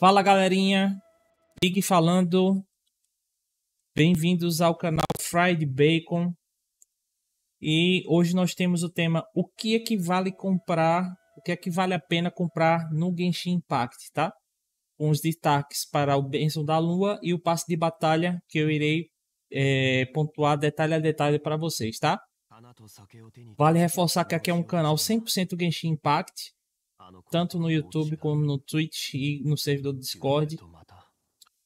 Fala galerinha, Big falando. Bem-vindos ao canal Fried Bacon. E hoje nós temos o tema o que é que vale comprar, o que é que vale a pena comprar no Genshin Impact, tá? Com os destaques para o Benção da Lua e o passe de batalha que eu irei é, pontuar detalhe a detalhe para vocês, tá? Vale reforçar que aqui é um canal 100% Genshin Impact, tanto no YouTube como no Twitch e no servidor do Discord.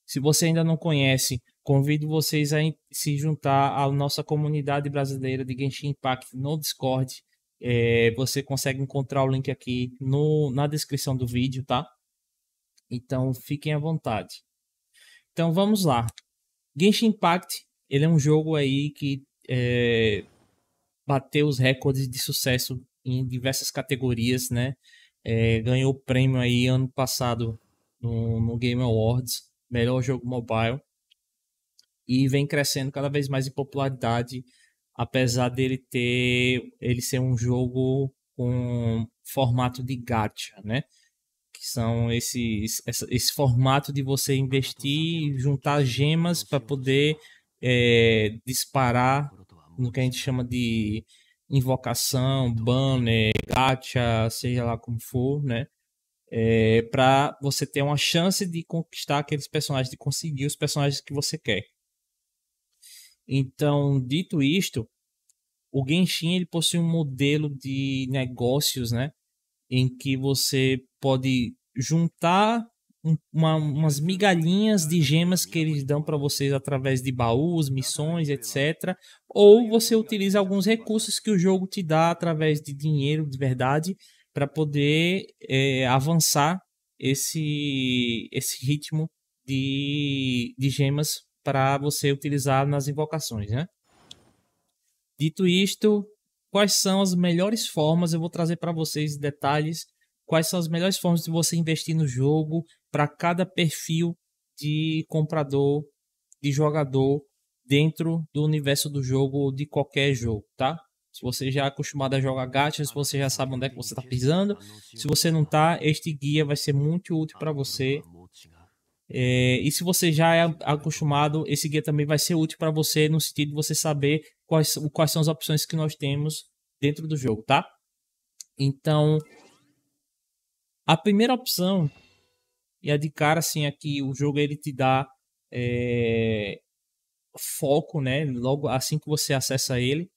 Se você ainda não conhece, convido vocês a se juntar à nossa comunidade brasileira de Genshin Impact no Discord. É, você consegue encontrar o link aqui no, na descrição do vídeo, tá? Então fiquem à vontade. Então vamos lá. Genshin Impact, ele é um jogo aí que é, bateu os recordes de sucesso em diversas categorias, né? É, ganhou o prêmio aí ano passado no, no Game Awards, melhor jogo mobile. E vem crescendo cada vez mais em popularidade, apesar dele ter ele ser um jogo com formato de gacha, né? Que são esses, essa, esse formato de você investir, juntar gemas para poder é, disparar no que a gente chama de invocação, banner, gacha, seja lá como for, né? É, para você ter uma chance de conquistar aqueles personagens, de conseguir os personagens que você quer. Então, dito isto, o Genshin ele possui um modelo de negócios, né? Em que você pode juntar uma, umas migalhinhas de gemas que eles dão para vocês através de baús, missões, etc. Ou você utiliza alguns recursos que o jogo te dá através de dinheiro de verdade para poder é, avançar esse, esse ritmo de, de gemas para você utilizar nas invocações, né? Dito isto, quais são as melhores formas? Eu vou trazer para vocês detalhes quais são as melhores formas de você investir no jogo para cada perfil de comprador, de jogador dentro do universo do jogo ou de qualquer jogo, tá? Se você já é acostumado a jogar gacha, se você já sabe onde é que você está pisando, se você não tá, este guia vai ser muito útil para você. É, e se você já é acostumado, esse guia também vai ser útil para você no sentido de você saber quais, quais são as opções que nós temos dentro do jogo, tá? Então, a primeira opção, e é a de cara, assim, aqui é o jogo ele te dá é, foco, né? Logo assim que você acessa ele,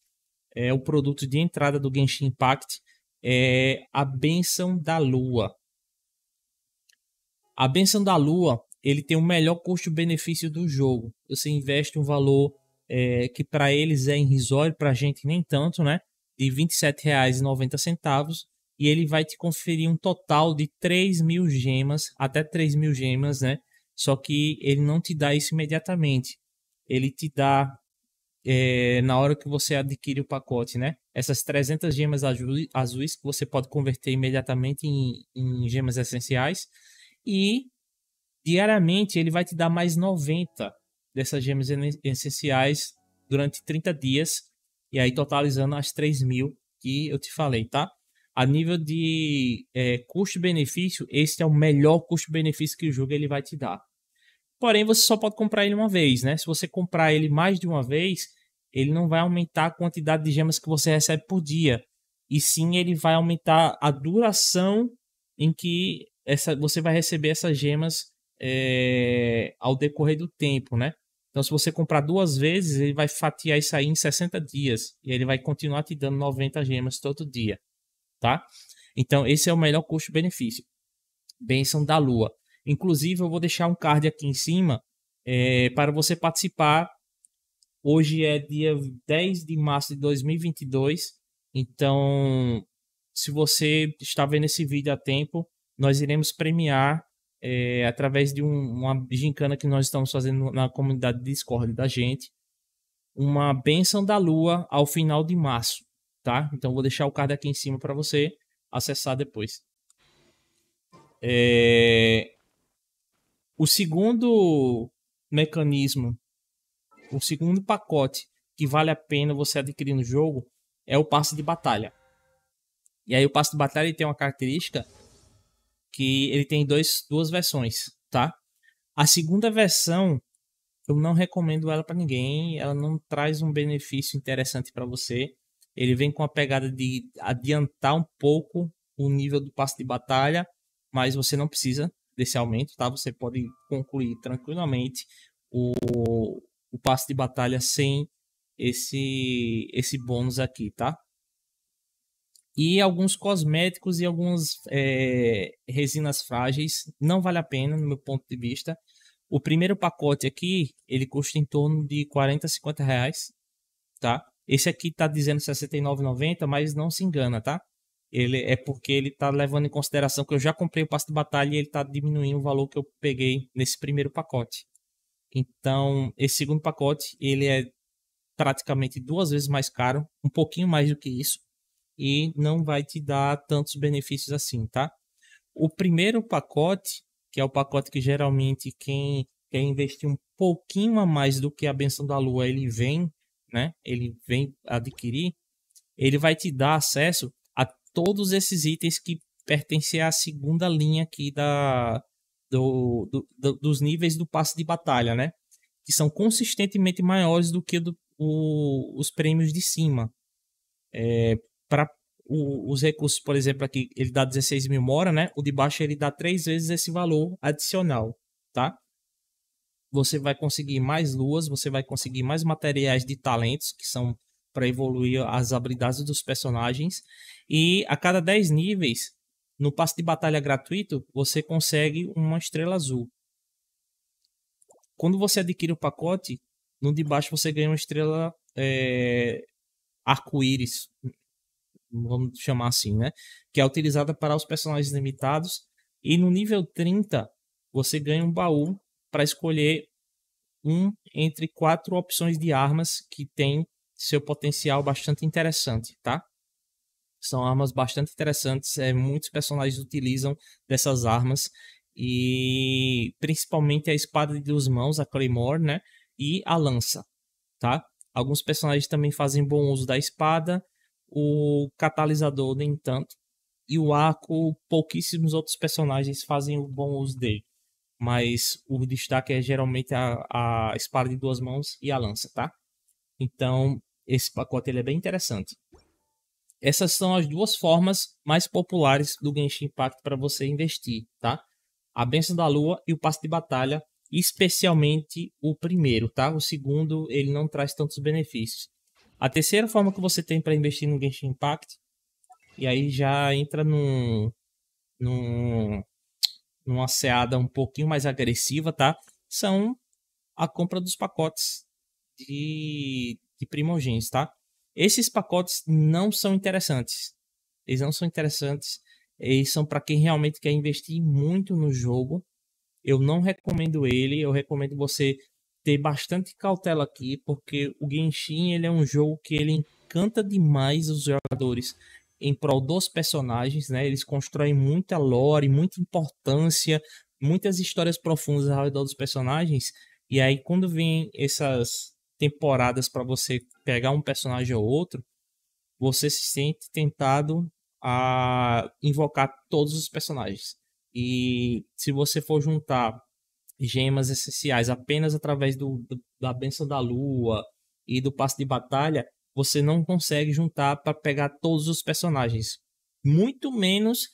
é o produto de entrada do Genshin Impact, é a Benção da Lua. A Benção da Lua, ele tem o melhor custo-benefício do jogo. Você investe um valor é, que para eles é irrisório, para a gente nem tanto, né? De R$ 27,90 e ele vai te conferir um total de 3 mil gemas, até 3 mil gemas, né? Só que ele não te dá isso imediatamente. Ele te dá é, na hora que você adquire o pacote, né? Essas 300 gemas azuis que você pode converter imediatamente em, em gemas essenciais. E diariamente ele vai te dar mais 90 dessas gemas essenciais durante 30 dias. E aí totalizando as 3 mil que eu te falei, tá? a nível de é, custo-benefício, esse é o melhor custo-benefício que o jogo ele vai te dar. Porém, você só pode comprar ele uma vez, né? Se você comprar ele mais de uma vez, ele não vai aumentar a quantidade de gemas que você recebe por dia. E sim, ele vai aumentar a duração em que essa, você vai receber essas gemas é, ao decorrer do tempo, né? Então, se você comprar duas vezes, ele vai fatiar isso aí em 60 dias. E ele vai continuar te dando 90 gemas todo dia tá? Então, esse é o melhor custo-benefício. Bênção da Lua. Inclusive, eu vou deixar um card aqui em cima é, para você participar. Hoje é dia 10 de março de 2022. Então, se você está vendo esse vídeo a tempo, nós iremos premiar é, através de um, uma gincana que nós estamos fazendo na comunidade Discord da gente, uma benção da lua ao final de março tá? Então vou deixar o card aqui em cima para você acessar depois. É... O segundo mecanismo, o segundo pacote que vale a pena você adquirir no jogo é o passe de batalha. E aí o passe de batalha ele tem uma característica que ele tem dois, duas versões, tá? A segunda versão eu não recomendo ela para ninguém, ela não traz um benefício interessante para você. Ele vem com a pegada de adiantar um pouco o nível do passe de batalha, mas você não precisa desse aumento, tá? Você pode concluir tranquilamente o, o passe de batalha sem esse esse bônus aqui, tá? E alguns cosméticos e algumas é, resinas frágeis não vale a pena, no meu ponto de vista. O primeiro pacote aqui, ele custa em torno de 40, a 50 reais, tá? Esse aqui tá dizendo 69,90, mas não se engana, tá? Ele é porque ele tá levando em consideração que eu já comprei o passe de batalha e ele tá diminuindo o valor que eu peguei nesse primeiro pacote. Então, esse segundo pacote, ele é praticamente duas vezes mais caro, um pouquinho mais do que isso, e não vai te dar tantos benefícios assim, tá? O primeiro pacote, que é o pacote que geralmente quem quer investir um pouquinho a mais do que a benção da lua, ele vem né, ele vem adquirir, ele vai te dar acesso a todos esses itens que pertencem à segunda linha aqui da, do, do, do, dos níveis do passe de batalha, né? Que são consistentemente maiores do que o, os prêmios de cima. É, para os recursos, por exemplo, aqui ele dá 16 mil mora, né? O de baixo ele dá três vezes esse valor adicional, tá? você vai conseguir mais luas, você vai conseguir mais materiais de talentos, que são para evoluir as habilidades dos personagens. E a cada 10 níveis, no passe de batalha gratuito, você consegue uma estrela azul. Quando você adquire o pacote, no de baixo você ganha uma estrela é, arco-íris, vamos chamar assim, né? Que é utilizada para os personagens limitados. E no nível 30, você ganha um baú para escolher um entre quatro opções de armas que tem seu potencial bastante interessante, tá? São armas bastante interessantes, é, muitos personagens utilizam dessas armas e principalmente a espada de duas mãos, a claymore, né? E a lança, tá? Alguns personagens também fazem bom uso da espada, o catalisador nem tanto, e o arco pouquíssimos outros personagens fazem o bom uso dele mas o destaque é geralmente a, a espada de duas mãos e a lança, tá? Então, esse pacote ele é bem interessante. Essas são as duas formas mais populares do Genshin Impact para você investir, tá? A Benção da Lua e o Passe de Batalha, especialmente o primeiro, tá? O segundo, ele não traz tantos benefícios. A terceira forma que você tem para investir no Genshin Impact, e aí já entra num, num numa seada um pouquinho mais agressiva, tá? São a compra dos pacotes de, de primogênitos, tá? Esses pacotes não são interessantes. Eles não são interessantes. Eles são para quem realmente quer investir muito no jogo. Eu não recomendo ele. Eu recomendo você ter bastante cautela aqui, porque o Genshin ele é um jogo que ele encanta demais os jogadores em prol dos personagens, né? Eles constroem muita lore, muita importância, muitas histórias profundas ao redor dos personagens. E aí quando vem essas temporadas para você pegar um personagem ou outro, você se sente tentado a invocar todos os personagens. E se você for juntar gemas essenciais apenas através do, do da benção da lua e do passe de batalha, você não consegue juntar para pegar todos os personagens, muito menos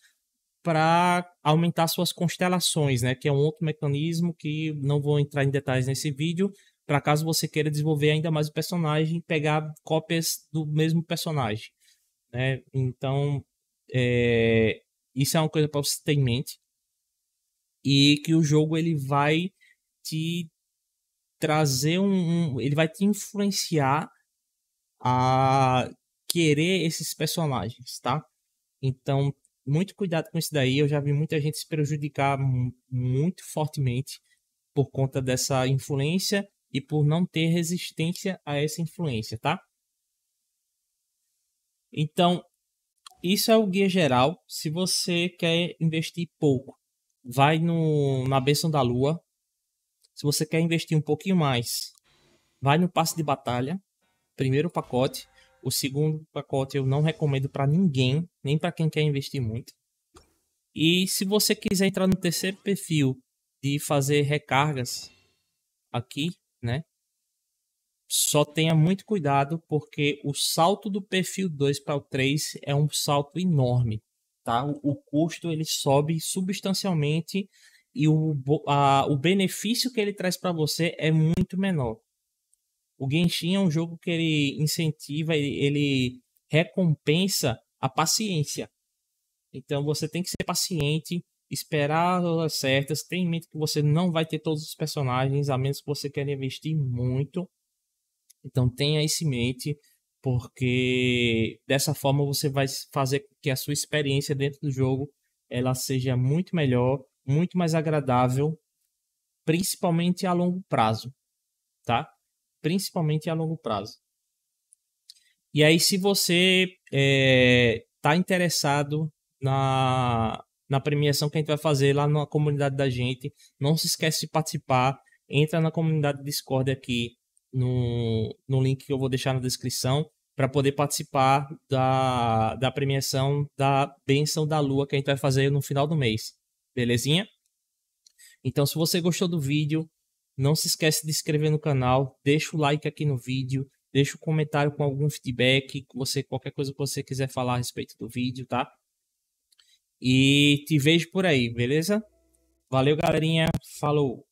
para aumentar suas constelações, né? Que é um outro mecanismo que não vou entrar em detalhes nesse vídeo, para caso você queira desenvolver ainda mais o personagem pegar cópias do mesmo personagem, né? Então, é... isso é uma coisa para você ter em mente e que o jogo ele vai te trazer um, um ele vai te influenciar a querer esses personagens, tá? Então, muito cuidado com isso daí. Eu já vi muita gente se prejudicar muito fortemente por conta dessa influência e por não ter resistência a essa influência, tá? Então, isso é o guia geral. Se você quer investir pouco, vai no na Benção da Lua. Se você quer investir um pouquinho mais, vai no Passe de Batalha primeiro pacote. O segundo pacote eu não recomendo para ninguém, nem para quem quer investir muito. E se você quiser entrar no terceiro perfil de fazer recargas aqui, né? Só tenha muito cuidado porque o salto do perfil 2 para o 3 é um salto enorme, tá? O, o custo ele sobe substancialmente e o, a, o benefício que ele traz para você é muito menor. O Genshin é um jogo que ele incentiva, ele, ele recompensa a paciência. Então você tem que ser paciente, esperar as horas certas, tenha em mente que você não vai ter todos os personagens, a menos que você queira investir muito. Então tenha isso em mente, porque dessa forma você vai fazer que a sua experiência dentro do jogo ela seja muito melhor, muito mais agradável, principalmente a longo prazo, tá? principalmente a longo prazo. E aí, se você está eh, é, interessado na, na premiação que a gente vai fazer lá na comunidade da gente, não se esquece de participar. Entra na comunidade Discord aqui no, no link que eu vou deixar na descrição para poder participar da, da premiação da Benção da Lua que a gente vai fazer no final do mês. Belezinha? Então, se você gostou do vídeo, não se esquece de se inscrever no canal, deixa o like aqui no vídeo, deixa o um comentário com algum feedback, você qualquer coisa que você quiser falar a respeito do vídeo, tá? E te vejo por aí, beleza? Valeu, galerinha. Falou.